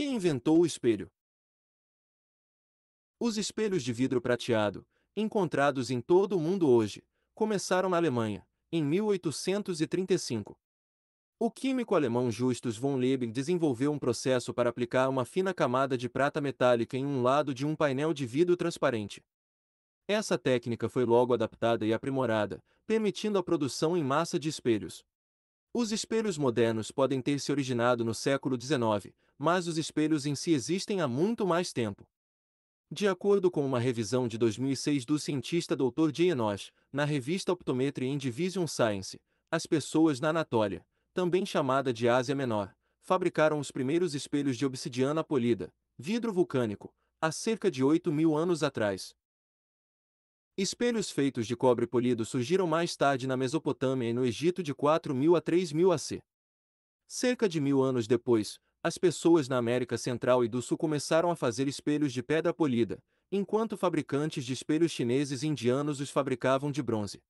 Quem inventou o espelho? Os espelhos de vidro prateado, encontrados em todo o mundo hoje, começaram na Alemanha, em 1835. O químico alemão Justus von Liebig desenvolveu um processo para aplicar uma fina camada de prata metálica em um lado de um painel de vidro transparente. Essa técnica foi logo adaptada e aprimorada, permitindo a produção em massa de espelhos, os espelhos modernos podem ter se originado no século XIX, mas os espelhos em si existem há muito mais tempo. De acordo com uma revisão de 2006 do cientista Dr. Dienos, na revista Optometry and Division Science, as pessoas na Anatólia, também chamada de Ásia Menor, fabricaram os primeiros espelhos de obsidiana polida, vidro vulcânico, há cerca de 8 mil anos atrás, Espelhos feitos de cobre polido surgiram mais tarde na Mesopotâmia e no Egito de 4000 a 3000 AC. Cerca de mil anos depois, as pessoas na América Central e do Sul começaram a fazer espelhos de pedra polida, enquanto fabricantes de espelhos chineses e indianos os fabricavam de bronze.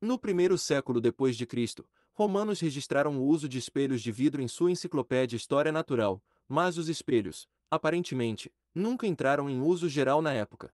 No primeiro século depois de Cristo, romanos registraram o uso de espelhos de vidro em sua enciclopédia História Natural, mas os espelhos, aparentemente, nunca entraram em uso geral na época.